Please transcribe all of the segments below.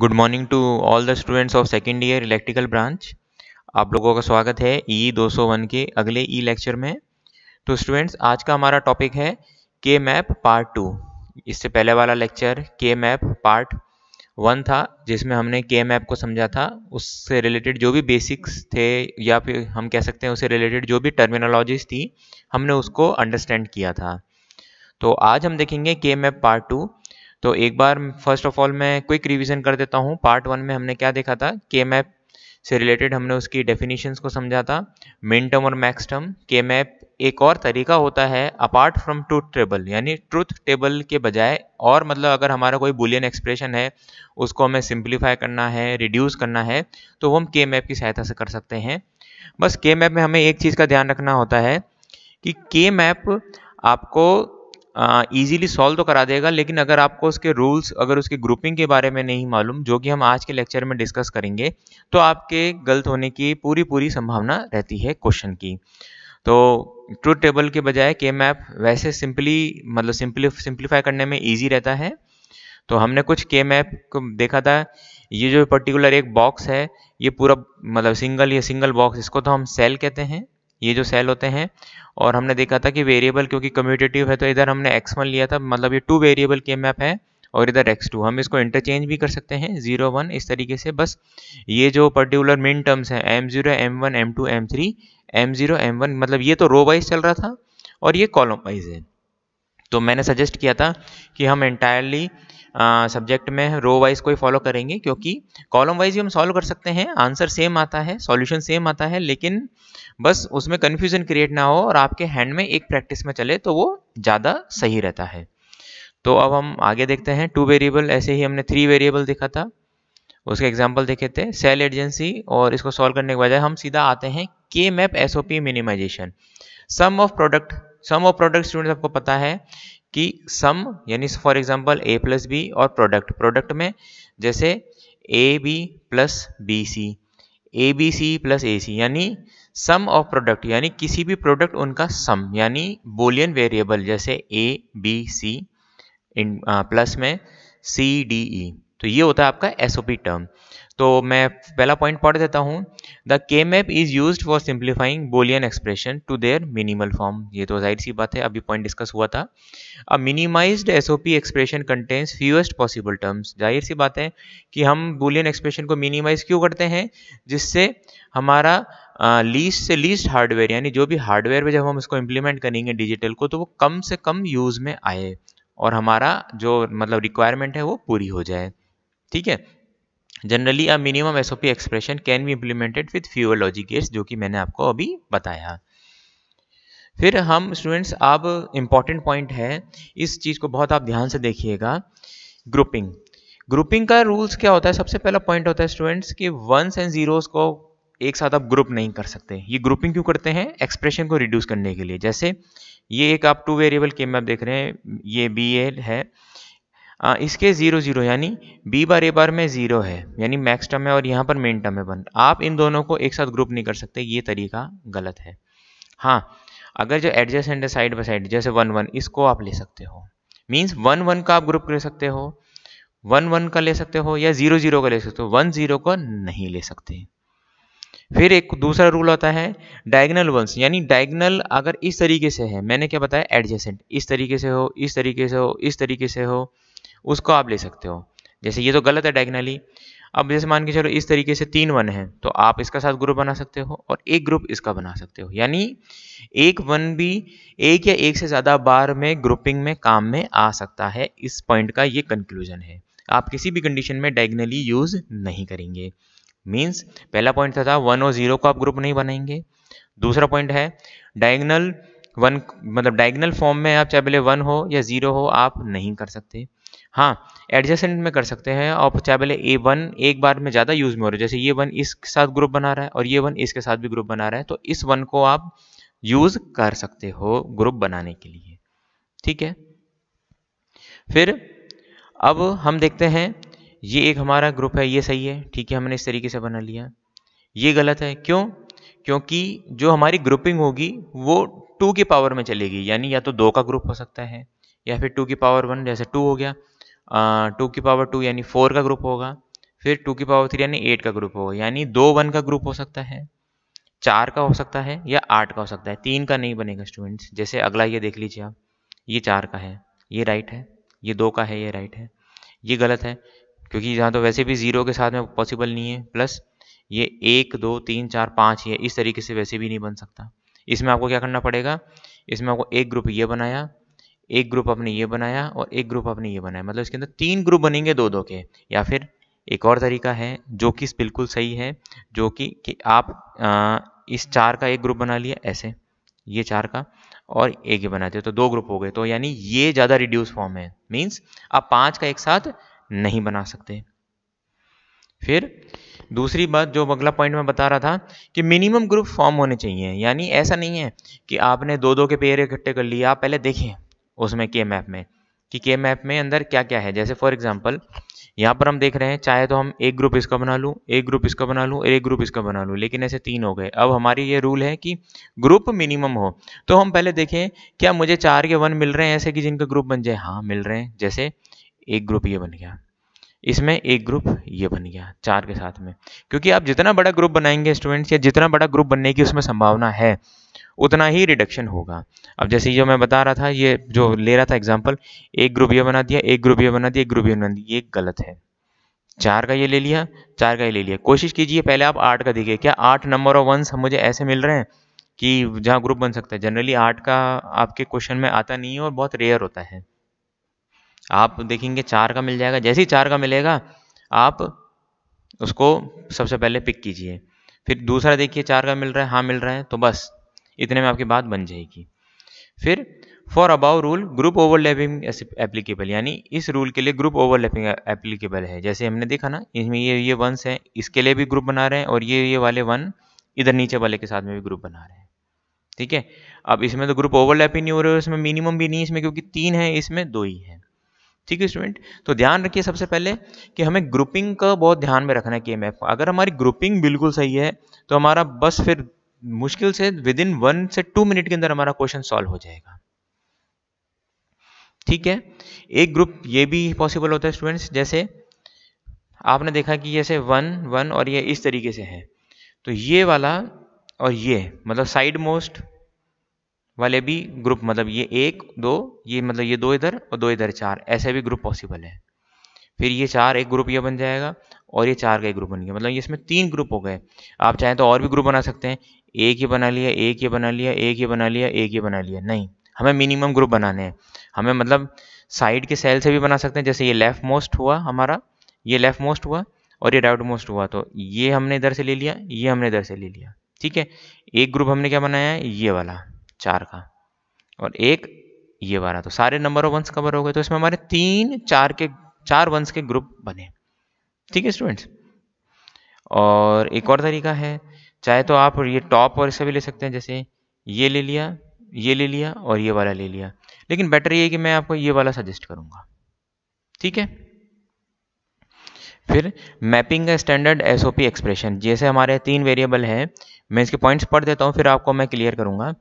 good morning to all the students of second year electrical branch आप लोगों का स्वागत है ई e वन के अगले ई e लेक्चर में तो स्टूडेंट्स आज का हमारा टॉपिक है के मैप पार्ट टू इससे पहले वाला लेक्चर के मैप पार्ट वन था जिसमें हमने के मैप को समझा था उससे रिलेटेड जो भी बेसिक्स थे या फिर हम कह सकते हैं उससे रिलेटेड जो भी टर्मिनोलॉजीज थी हमने उसको अंडरस्टैंड किया था तो आज हम देखेंगे के मैप पार्ट टू तो एक बार फर्स्ट ऑफ ऑल मैं क्विक रिवीजन कर देता हूँ पार्ट वन में हमने क्या देखा था के मैप से रिलेटेड हमने उसकी डेफिनेशंस को समझा था मिन टर्म और मैक्स टर्म के मैप एक और तरीका होता है अपार्ट फ्रॉम ट्रूथ टेबल यानी ट्रूथ टेबल के बजाय और मतलब अगर हमारा कोई बुलियन एक्सप्रेशन है उसको हमें सिंप्लीफाई करना है रिड्यूस करना है तो वो हम के मैप की सहायता से कर सकते हैं बस के मैप में हमें एक चीज़ का ध्यान रखना होता है कि के मैप आपको ईजीली सॉल्व तो करा देगा लेकिन अगर आपको उसके रूल्स अगर उसके ग्रुपिंग के बारे में नहीं मालूम जो कि हम आज के लेक्चर में डिस्कस करेंगे तो आपके गलत होने की पूरी पूरी संभावना रहती है क्वेश्चन की तो ट्रूथ टेबल के बजाय के मैप वैसे सिंपली मतलब सिंपली सिंप्लीफाई करने में ईजी रहता है तो हमने कुछ के मैप को देखा था ये जो पर्टिकुलर एक बॉक्स है ये पूरा मतलब सिंगल या सिंगल बॉक्स इसको तो हम सेल कहते हैं ये जो सेल होते हैं और हमने देखा था कि वेरिएबल क्योंकि कम्यूटेटिव है तो इधर हमने एक्स वन लिया था मतलब ये टू वेरिएबल के मैप है और इधर एक्स टू हम इसको इंटरचेंज भी कर सकते हैं जीरो वन इस तरीके से बस ये जो पर्टिकुलर मेन टर्म्स हैं M zero M one M two M three M zero M one मतलब ये तो रो वाइज चल रहा था और ये कॉलम वाइज है तो मैंने सजेस्ट किया था कि हम एंटायरली सब्जेक्ट में रो वाइज कोई फॉलो करेंगे क्योंकि कॉलम वाइज भी हम सॉल्व कर सकते हैं आंसर सेम आता है सॉल्यूशन सेम आता है लेकिन बस उसमें कन्फ्यूजन क्रिएट ना हो और आपके हैंड में एक प्रैक्टिस में चले तो वो ज़्यादा सही रहता है तो अब हम आगे देखते हैं टू वेरिएबल ऐसे ही हमने थ्री वेरिएबल देखा था उसके एग्जाम्पल देखे थे सेल एजेंसी और इसको सॉल्व करने के बजाय हम सीधा आते हैं K map S minimization sum of product sum of product student आपको पता है कि सम यानी for example A plus B और प्रोडक्ट प्रोडक्ट में जैसे A B plus B C A B C plus A C यानी सम ऑफ प्रोडक्ट यानी किसी भी प्रोडक्ट उनका सम यानी बोलियन वेरिएबल जैसे ए बी सी प्लस में सी डी ई तो ये होता है आपका एस टर्म तो मैं पहला पॉइंट पढ़ देता हूँ the K map is use for simplifying Boolean expression to their minimal form ये तो जाहिर सी बात है अभी पॉइंट डिस्कस हुआ था a minimized P expression contains fewest possible terms जाहिर सी बात है कि हम बोलियन एक्सप्रेशन को मिनिमाइज क्यों करते हैं जिससे हमारा लीस्ट से लीस्ट हार्डवेयर यानी जो भी हार्डवेयर में जब हम इसको इम्प्लीमेंट करेंगे डिजिटल को तो वो कम से कम यूज़ में आए और हमारा जो मतलब रिक्वायरमेंट है वो पूरी हो जाए ठीक है generally a minimum S expression can be implemented with few logic gates जो कि मैंने आपको अभी बताया फिर हम स्टूडेंट्स अब इम्पॉर्टेंट पॉइंट है इस चीज़ को बहुत आप ध्यान से देखिएगा ग्रुपिंग ग्रुपिंग का रूल्स क्या होता है सबसे पहला पॉइंट होता है स्टूडेंट्स कि वंस एंड जीरोस को एक साथ आप ग्रुप नहीं कर सकते ये ग्रुपिंग क्यों करते हैं एक्सप्रेशन को रिड्यूस करने के लिए जैसे ये एक आप टू वेरिएबल के में आप देख रहे हैं ये बी एल है आ, इसके ज़ीरो ज़ीरो यानी बी बार ए बार में ज़ीरो है यानी मैक्स टर्म है और यहाँ पर मेन टर्म है वन आप इन दोनों को एक साथ ग्रुप नहीं कर सकते ये तरीका गलत है हाँ अगर जो एडजस्टेंट है साइड बाई साइड जैसे वन वन इसको आप ले सकते हो मीन्स वन वन का आप ग्रुप ले सकते हो वन वन का ले सकते हो या ज़ीरो ज़ीरो का ले सकते हो वन ज़ीरो को नहीं ले सकते फिर एक दूसरा रूल होता है डायगनल वंस यानी डायगनल अगर इस तरीके से है मैंने क्या बताया एडजेसेंट इस तरीके से हो इस तरीके से हो इस तरीके से हो उसको आप ले सकते हो जैसे ये तो गलत है डायगनली अब जैसे मान के चलो इस तरीके से तीन वन है तो आप इसका साथ ग्रुप बना सकते हो और एक ग्रुप इसका बना सकते हो यानी एक वन भी एक या एक से ज़्यादा बार में ग्रुपिंग में काम में आ सकता है इस पॉइंट का ये कंक्लूजन है आप किसी भी कंडीशन में डायगनली यूज़ नहीं करेंगे मीन्स पहला पॉइंट था वन और ज़ीरो को आप ग्रुप नहीं बनाएंगे दूसरा पॉइंट है डायगनल वन मतलब डायगनल फॉर्म में आप चाहे भले वन हो या ज़ीरो हो आप नहीं कर सकते हाँ एडजेसेंट में कर सकते हैं और चाहे भले ए वन एक बार में ज़्यादा यूज़ में हो रहा है जैसे ये वन इसके साथ ग्रुप बना रहा है और ये वन इसके साथ भी ग्रुप बना रहा है तो इस वन को आप यूज़ कर सकते हो ग्रुप बनाने के लिए ठीक है फिर अब हम देखते हैं ये एक हमारा ग्रुप है ये सही है ठीक है हमने इस तरीके से बना लिया ये गलत है क्यों क्योंकि जो हमारी ग्रुपिंग होगी वो टू की पावर में चलेगी यानी या तो दो का ग्रुप हो सकता है या फिर टू की पावर वन जैसे टू हो गया टू की पावर टू यानी फोर का ग्रुप होगा फिर टू की पावर थ्री यानी एट का ग्रुप होगा यानी दो वन का ग्रुप हो सकता है चार का हो सकता है या आठ का हो सकता है तीन का नहीं बनेगा स्टूडेंट्स जैसे अगला ये देख लीजिए आप ये चार का है ये राइट है ये दो का है ये राइट है ये गलत है क्योंकि यहाँ तो वैसे भी ज़ीरो के साथ में पॉसिबल नहीं है प्लस ये एक दो तीन चार पाँच ये इस तरीके से वैसे भी नहीं बन सकता इसमें आपको क्या करना पड़ेगा इसमें आपको एक ग्रुप ये बनाया एक ग्रुप आपने ये बनाया और एक ग्रुप आपने ये बनाया मतलब इसके अंदर तीन ग्रुप बनेंगे दो दो के या फिर एक और तरीका है जो कि बिल्कुल सही है जो कि, कि आप आ, इस चार का एक ग्रुप बना लिया ऐसे ये चार का और एक ही बनाते हो तो दो ग्रुप हो गए तो यानी ये ज़्यादा रिड्यूस फॉर्म है मीन्स आप पाँच का एक साथ नहीं बना सकते फिर दूसरी बात जो अगला पॉइंट मैं बता रहा था कि मिनिमम ग्रुप फॉर्म होने चाहिए यानी ऐसा नहीं है कि आपने दो दो के पेयर इकट्ठे कर लिए आप पहले देखें उसमें के मैप में कि के मैप में अंदर क्या क्या है जैसे फॉर एग्जाम्पल यहाँ पर हम देख रहे हैं चाहे तो हम एक ग्रुप इसका बना लूँ एक ग्रुप इसका बना लूँ और एक ग्रुप इसका बना लूँ लेकिन ऐसे तीन हो गए अब हमारी ये रूल है कि ग्रुप मिनिमम हो तो हम पहले देखें क्या मुझे चार के वन मिल रहे हैं ऐसे कि जिनका ग्रुप बन जाए हाँ मिल रहे हैं जैसे एक ग्रुप ये बन गया इसमें एक ग्रुप ये बन गया चार के साथ में क्योंकि आप जितना बड़ा ग्रुप बनाएंगे स्टूडेंट्स या जितना बड़ा ग्रुप बनने की उसमें संभावना है उतना ही रिडक्शन होगा अब जैसे जो मैं बता रहा था ये जो ले रहा था एग्जाम्पल एक ग्रुप ये बना दिया एक ग्रुप ये बना दिया एक ग्रुप ये बना दिया ये गलत है चार का ये ले लिया चार का ये ले लिया कोशिश कीजिए पहले आप आठ का देखिए क्या आठ नंबर ऑफ वंस मुझे ऐसे मिल रहे हैं कि जहाँ ग्रुप बन सकता है जनरली आठ का आपके क्वेश्चन में आता नहीं है और बहुत रेयर होता है आप देखेंगे चार का मिल जाएगा जैसे ही चार का मिलेगा आप उसको सबसे पहले पिक कीजिए फिर दूसरा देखिए चार का मिल रहा है हाँ मिल रहा है तो बस इतने में आपकी बात बन जाएगी फिर for about rule group overlapping applicable यानी इस रूल के लिए ग्रुप ओवरलैपिंग एप्लीकेबल है जैसे हमने देखा ना इसमें ये ये वंस हैं इसके लिए भी ग्रुप बना रहे हैं और ये ये वाले वन इधर नीचे वाले के साथ में भी ग्रुप बना रहे हैं ठीक है अब इसमें तो ग्रुप ओवरलैप ही नहीं हो रहे है इसमें मिनिमम भी नहीं इसमें क्योंकि तीन है इसमें दो ही है ठीक है स्टूडेंट तो ध्यान रखिए सबसे पहले कि हमें ग्रुपिंग का बहुत ध्यान में रखना है के एम एफ अगर हमारी ग्रुपिंग बिल्कुल सही है तो हमारा बस फिर मुश्किल से विद इन वन से टू मिनट के अंदर हमारा क्वेश्चन सॉल्व हो जाएगा ठीक है एक ग्रुप ये भी पॉसिबल होता है स्टूडेंट्स जैसे आपने देखा कि जैसे वन वन और ये इस तरीके से है तो ये वाला और ये मतलब साइड मोस्ट वाले भी ग्रुप मतलब ये एक दो ये मतलब ये दो इधर और दो इधर चार ऐसे भी ग्रुप पॉसिबल है फिर ये चार एक ग्रुप ये बन जाएगा और ये चार का एक ग्रुप बन गया मतलब ये इसमें तीन ग्रुप हो गए आप चाहें तो और भी ग्रुप बना सकते हैं एक ये बना लिया एक ये बना लिया एक ये बना लिया एक ये बना लिया नहीं हमें मिनिमम ग्रुप बनाने हैं हमें मतलब साइड के सेल से भी बना सकते हैं जैसे ये लेफ्ट मोस्ट हुआ हमारा ये लेफ्ट मोस्ट हुआ और ये राइट मोस्ट हुआ तो ये हमने इधर से ले लिया ये हमने इधर से ले लिया ठीक है एक ग्रुप हमने क्या बनाया है ये वाला चार का और एक ये वाला तो सारे नंबर ऑफ वंस कवर हो गए तो इसमें हमारे तीन चार के चार वंस के ग्रुप बने ठीक है स्टूडेंट्स और एक और तरीका है चाहे तो आप ये टॉप और इसका भी ले सकते हैं जैसे ये ले लिया ये ले लिया और ये वाला ले लिया लेकिन बेटर ये है कि मैं आपको ये वाला सजेस्ट करूँगा ठीक है फिर मैपिंग का स्टैंडर्ड एसओपी एक्सप्रेशन जैसे हमारे तीन वेरिएबल हैं मैं इसके पॉइंट्स पढ़ देता हूँ फिर आपको मैं क्लियर करूँगा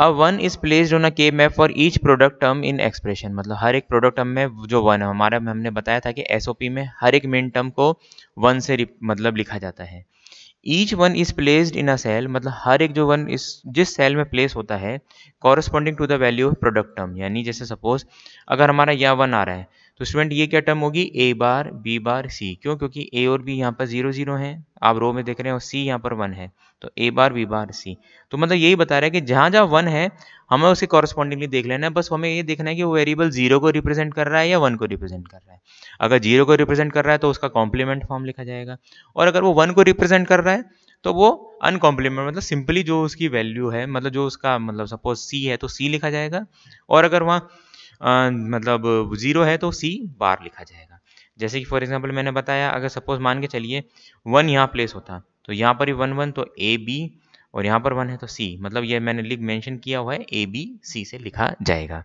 a one is placed on a K map for each product term in expression मतलब हर एक प्रोडक्ट टर्म में जो वन है हमारा हमने बताया था कि एसओपी में हर एक मेन टर्म को वन से मतलब लिखा जाता है each one is placed in a cell मतलब हर एक जो वन इस जिस सेल में प्लेस होता है corresponding to the value of product term यानी जैसे सपोज अगर हमारा यह वन आ रहा है तो स्टूडेंट ये क्या टर्म होगी ए बार बी बार सी क्यों क्योंकि ए और बी यहाँ पर जीरो जीरो हैं आप रो में देख रहे हैं और सी यहाँ पर वन है तो ए बार बी बार सी तो मतलब यही बता रहा है कि जहाँ जहाँ वन है हमें उसे कॉरस्पॉन्डिंगली देख लेना है बस हमें ये देखना है कि वो वेरिएबल जीरो को रिप्रेजेंट कर रहा है या वन को रिप्रेजेंट कर रहा है अगर जीरो को रिप्रेजेंट कर रहा है तो उसका कॉम्प्लीमेंट फॉर्म लिखा जाएगा और अगर वो वन को रिप्रेजेंट कर रहा है तो वो अनकॉम्प्लीमेंट मतलब सिंपली जो उसकी वैल्यू है मतलब जो उसका मतलब सपोज सी है तो सी लिखा जाएगा और अगर वहाँ मतलब ज़ीरो है तो सी बार लिखा जाएगा जैसे कि फॉर एग्जांपल मैंने बताया अगर सपोज मान के चलिए वन यहाँ प्लेस होता तो यहाँ पर ही वन वन तो ए बी और यहाँ पर वन है तो सी मतलब ये मैंने लिख मैंशन किया हुआ है ए बी सी से लिखा जाएगा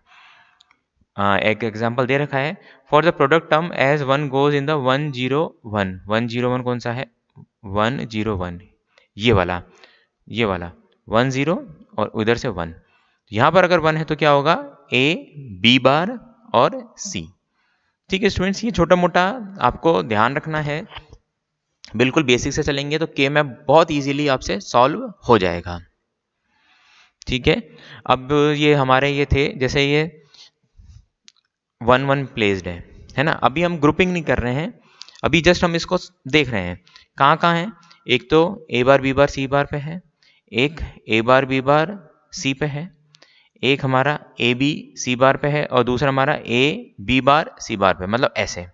आ, एक एग्जाम्पल दे रखा है for the product term as one goes in the one zero one one zero one कौन सा है वन जीरो वन ये वाला ये वाला वन जीरो और उधर से वन यहाँ पर अगर वन है तो क्या होगा ए बी बार और सी ठीक है स्टूडेंट्स ये छोटा मोटा आपको ध्यान रखना है बिल्कुल बेसिक से चलेंगे तो के मैप बहुत इजीली आपसे सॉल्व हो जाएगा ठीक है अब ये हमारे ये थे जैसे ये वन वन प्लेस्ड है है ना अभी हम ग्रुपिंग नहीं कर रहे हैं अभी जस्ट हम इसको देख रहे हैं कहाँ कहाँ है एक तो ए बार बी बार सी बार पे है एक ए बार बी बार सी पे है एक हमारा ए बी सी बार पे है और दूसरा हमारा ए बी बार सी बार पे मतलब ऐसे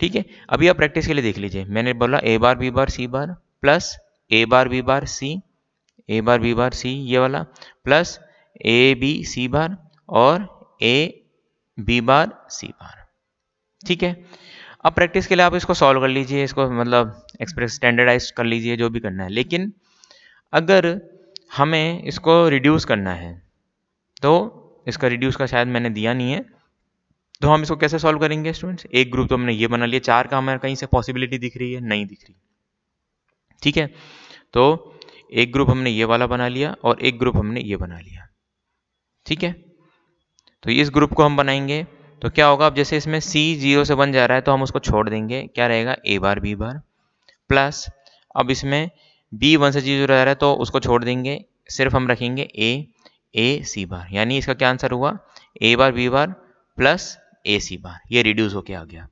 ठीक है अभी आप प्रैक्टिस के लिए देख लीजिए मैंने बोला A bar B bar C bar plus A bar B bar C A bar B bar C ये वाला प्लस ए बी सी बार और ए बी बार सी बार ठीक है अब प्रैक्टिस के लिए आप इसको सॉल्व कर लीजिए इसको मतलब एक्सप्रेस स्टैंडर्डाइज कर लीजिए जो भी करना है लेकिन अगर हमें इसको रिड्यूस करना है तो इसका रिड्यूस का शायद मैंने दिया नहीं है तो हम इसको कैसे सॉल्व करेंगे स्टूडेंट्स एक ग्रुप तो हमने ये बना लिया चार का हमारे कहीं से पॉसिबिलिटी दिख रही है नहीं दिख रही ठीक है तो एक ग्रुप हमने ये वाला बना लिया और एक ग्रुप हमने ये बना लिया ठीक है तो इस ग्रुप को हम बनाएंगे तो क्या होगा अब जैसे इसमें C जीरो से बन जा रहा है तो हम उसको छोड़ देंगे क्या रहेगा ए बार बी बार प्लस अब इसमें B वन से जीरो जा रहा है तो उसको छोड़ देंगे सिर्फ हम रखेंगे ए ए सी बार यानी इसका क्या आंसर हुआ ए bar B bar plus A C bar ये रिड्यूस होके आ गया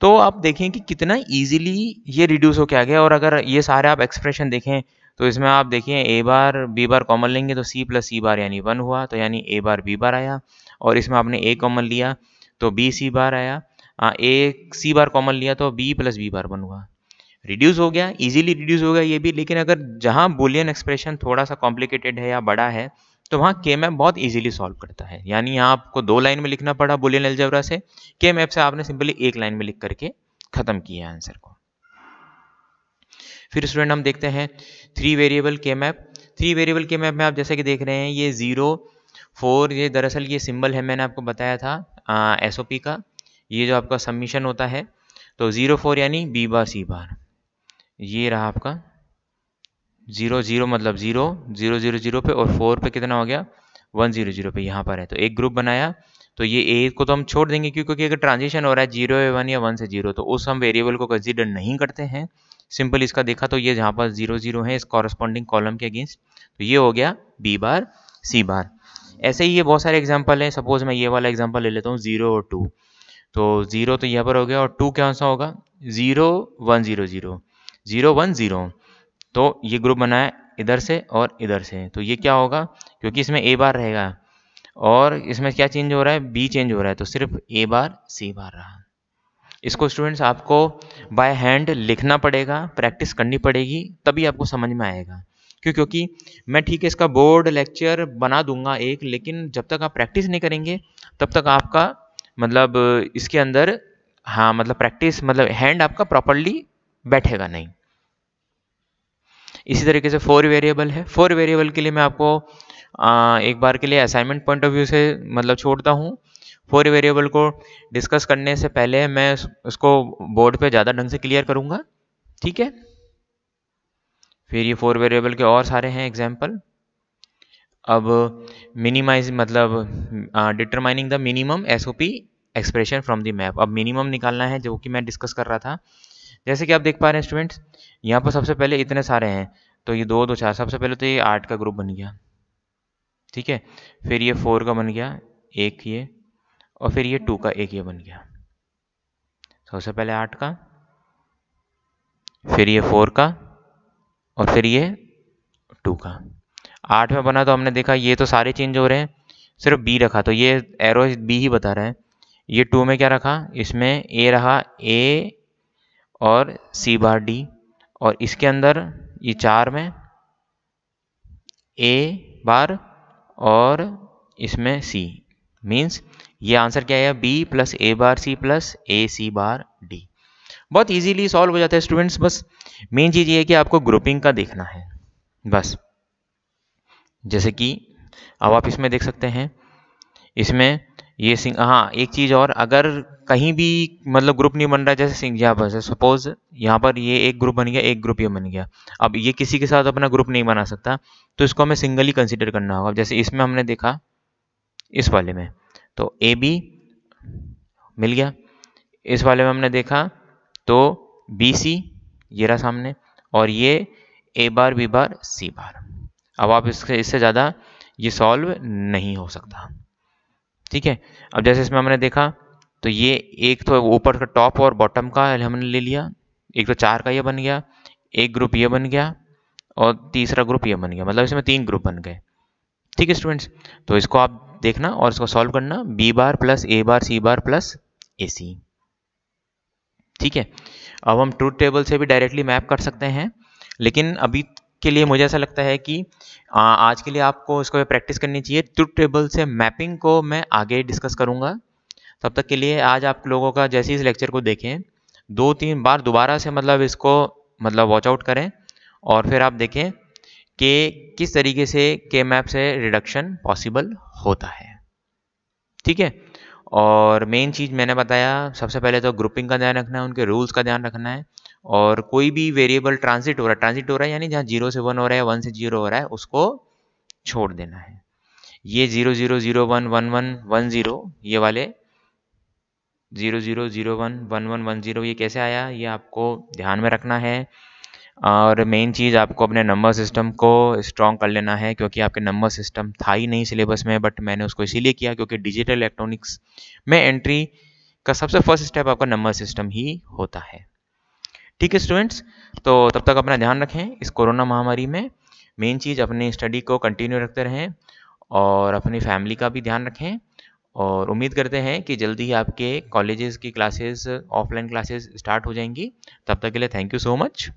तो आप देखें कि कितना इजीली ये रिड्यूस होके आ गया और अगर ये सारे आप एक्सप्रेशन देखें तो इसमें आप देखिए ए बार बी बार कॉमन लेंगे तो सी प्लस सी बार यानी वन हुआ तो यानी ए बार बी बार आया और इसमें आपने ए कॉमन लिया तो बी सी बार आया ए सी बार कॉमन लिया तो B plus B bar one हुआ रिड्यूस हो गया इजीली रिड्यूस हो गया ये भी लेकिन अगर जहाँ बुलियन एक्सप्रेशन थोड़ा सा कॉम्प्लिकेटेड है या बड़ा है तो वहाँ के मैप बहुत इजीली सॉल्व करता है यानी यहाँ आपको दो लाइन में लिखना पड़ा बुलियन एल्जेब्रा से के मैप से आपने सिंपली एक लाइन में लिख करके ख़त्म किया आंसर को फिर स्टूडेंट हम देखते हैं थ्री वेरिएबल के मैप थ्री वेरिएबल के मैप में आप जैसे कि देख रहे हैं ये ज़ीरो फोर ये दरअसल ये सिंबल है मैंने आपको बताया था एस का ये जो आपका सबमिशन होता है तो ज़ीरो फोर यानी बी बार सी बार ये रहा आपका ज़ीरो ज़ीरो मतलब ज़ीरो ज़ीरो ज़ीरो ज़ीरो पे और फोर पे कितना हो गया वन ज़ीरो ज़ीरो पे यहाँ पर है तो एक ग्रुप बनाया तो ये ए को तो हम छोड़ देंगे क्योंकि अगर ट्रांजिशन हो रहा है जीरो ए वन या वन से जीरो तो उस हम वेरिएबल को कंसिडर नहीं करते हैं सिंपल इसका देखा तो ये जहाँ पर जीरो जीरो है इस कॉरस्पॉन्डिंग कॉलम के अगेंस्ट तो ये हो गया बी बार सी बार ऐसे ही ये बहुत सारे एग्जाम्पल हैं सपोज मैं ये वाला एग्जाम्पल ले लेता हूँ जीरो और टू तो जीरो तो यहाँ पर हो गया और टू कौन सा होगा zero one zero zero zero one zero तो ये ग्रुप बना है इधर से और इधर से तो ये क्या होगा क्योंकि इसमें ए बार रहेगा और इसमें क्या चेंज हो रहा है बी चेंज हो रहा है तो सिर्फ ए बार सी बार रहा इसको स्टूडेंट्स आपको बाय हैंड लिखना पड़ेगा प्रैक्टिस करनी पड़ेगी तभी आपको समझ में आएगा क्यों क्योंकि मैं ठीक है इसका बोर्ड लेक्चर बना दूंगा एक लेकिन जब तक आप प्रैक्टिस नहीं करेंगे तब तक आपका मतलब इसके अंदर हाँ मतलब प्रैक्टिस मतलब हैंड आपका प्रॉपरली बैठेगा नहीं इसी तरीके से फोर वेरिएबल है फोर वेरिएबल के लिए मैं आपको आ, एक बार के लिए असाइनमेंट पॉइंट ऑफ व्यू से मतलब छोड़ता हूँ फोर वेरिएबल को डिस्कस करने से पहले मैं उसको बोर्ड पे ज़्यादा ढंग से क्लियर करूँगा ठीक है फिर ये फोर वेरिएबल के और सारे हैं एग्जाम्पल अब मिनिमाइज मतलब determining the minimum S O P expression from the map अब मिनिमम निकालना है जो कि मैं डिस्कस कर रहा था जैसे कि आप देख पा रहे हैं स्टूडेंट्स यहाँ पर सबसे पहले इतने सारे हैं तो ये दो दो चार सबसे पहले तो ये आठ का ग्रुप बन गया ठीक है फिर ये फोर का बन गया एक ये और फिर ये टू का एक ये बन गया सबसे पहले आठ का फिर ये फोर का और फिर ये टू का आठ में बना तो हमने देखा ये तो सारे चेंज हो रहे हैं सिर्फ बी रखा तो ये एरो बी ही बता रहा है ये टू में क्या रखा इसमें ए रहा ए और सी बार डी और इसके अंदर ये चार में ए बार और इसमें सी मीन्स ये आंसर क्या है B plus A bar C plus A C bar D बहुत इजीली सॉल्व हो जाता है स्टूडेंट्स बस मेन चीज़ ये है कि आपको ग्रुपिंग का देखना है बस जैसे कि अब आप इसमें देख सकते हैं इसमें ये सिंग हाँ एक चीज़ और अगर कहीं भी मतलब ग्रुप नहीं बन रहा है जैसे सिंघिया बस है सपोज यहाँ पर ये एक ग्रुप बन गया एक ग्रुप ये बन गया अब ये किसी के साथ अपना ग्रुप नहीं बना सकता तो इसको हमें सिंगल ही कंसिडर करना होगा जैसे इसमें हमने देखा इस वाले में तो ए बी मिल गया इस वाले में हमने देखा तो बी सी ये रहा सामने और ये ए बार बी बार सी बार अब आप इससे इससे ज़्यादा ये सॉल्व नहीं हो सकता ठीक है अब जैसे इसमें हमने देखा तो ये एक तो ऊपर का टॉप और बॉटम का हमने ले लिया एक तो चार का ये बन गया एक ग्रुप ये बन गया और तीसरा ग्रुप ये बन गया मतलब इसमें तीन ग्रुप बन गए ठीक है स्टूडेंट्स तो इसको आप देखना और इसको सॉल्व करना B bar plus A bar C bar plus A C ठीक है अब हम ट्रूथ टेबल से भी डायरेक्टली मैप कर सकते हैं लेकिन अभी के लिए मुझे ऐसा लगता है कि आज के लिए आपको इसको प्रैक्टिस करनी चाहिए ट्रूथ टेबल से मैपिंग को मैं आगे डिस्कस करूंगा तब तक के लिए आज आप लोगों का जैसे इस लेक्चर को देखें दो तीन बार दोबारा से मतलब इसको मतलब वॉच आउट करें और फिर आप देखें कि किस तरीके से के मैप से रिडक्शन पॉसिबल होता है ठीक है और मेन चीज़ मैंने बताया सबसे पहले तो ग्रुपिंग का ध्यान रखना है उनके रूल्स का ध्यान रखना है और कोई भी वेरिएबल ट्रांजिट हो रहा है ट्रांजिट हो रहा है यानी जहाँ जीरो से वन हो रहा है वन से जीरो हो रहा है उसको छोड़ देना है ये zero zero zero one one one one zero ये वाले zero zero zero one one one one zero ये कैसे आया ये आपको ध्यान में रखना है और मेन चीज़ आपको अपने नंबर सिस्टम को स्ट्रॉन्ग कर लेना है क्योंकि आपके नंबर सिस्टम था ही नहीं सिलेबस में बट मैंने उसको इसीलिए किया क्योंकि डिजिटल इलेक्ट्रॉनिक्स में एंट्री का सबसे फर्स्ट स्टेप आपका नंबर सिस्टम ही होता है ठीक है स्टूडेंट्स तो तब तक अपना ध्यान रखें इस कोरोना महामारी में मेन चीज़ अपनी स्टडी को कंटिन्यू रखते रहें और अपनी फैमिली का भी ध्यान रखें और उम्मीद करते हैं कि जल्दी ही आपके कॉलेजेस की क्लासेस ऑफलाइन क्लासेस स्टार्ट हो जाएंगी तब तक के लिए थैंक यू सो मच